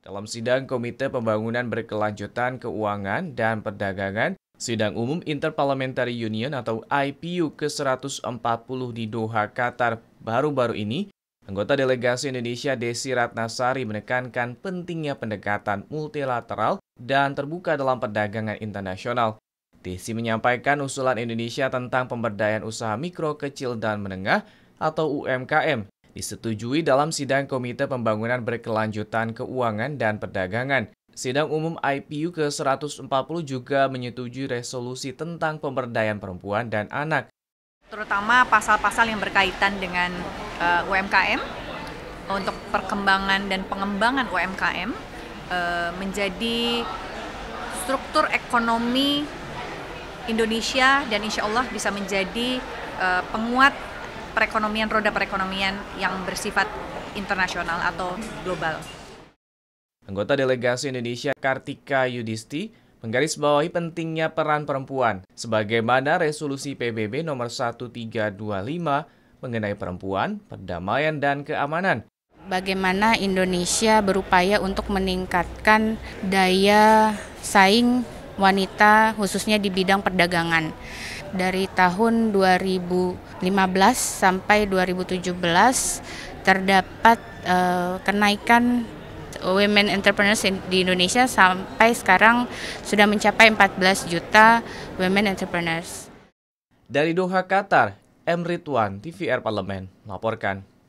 Dalam sidang Komite Pembangunan Berkelanjutan Keuangan dan Perdagangan, Sidang Umum Interparliamentary Union atau IPU ke-140 di Doha, Qatar baru-baru ini, anggota delegasi Indonesia Desi Ratnasari menekankan pentingnya pendekatan multilateral dan terbuka dalam perdagangan internasional. Desi menyampaikan usulan Indonesia tentang pemberdayaan usaha mikro, kecil, dan menengah atau UMKM disetujui dalam sidang Komite Pembangunan Berkelanjutan Keuangan dan Perdagangan. Sidang umum IPU ke-140 juga menyetujui resolusi tentang pemberdayaan perempuan dan anak. Terutama pasal-pasal yang berkaitan dengan uh, eh, UMKM, untuk perkembangan dan pengembangan UMKM uh, eh, menjadi struktur ekonomi Indonesia dan insya Allah bisa menjadi eh, penguat perekonomian roda perekonomian yang bersifat internasional atau global. Anggota delegasi Indonesia Kartika Yudisti menggarisbawahi pentingnya peran perempuan sebagaimana resolusi PBB nomor 1325 mengenai perempuan, perdamaian dan keamanan bagaimana Indonesia berupaya untuk meningkatkan daya saing wanita khususnya di bidang perdagangan dari tahun 2015 sampai 2017 terdapat uh, kenaikan women entrepreneurs di Indonesia sampai sekarang sudah mencapai 14 juta women entrepreneurs. Dari Doha, Qatar, M. Ridwan, TVR Parlemen, melaporkan.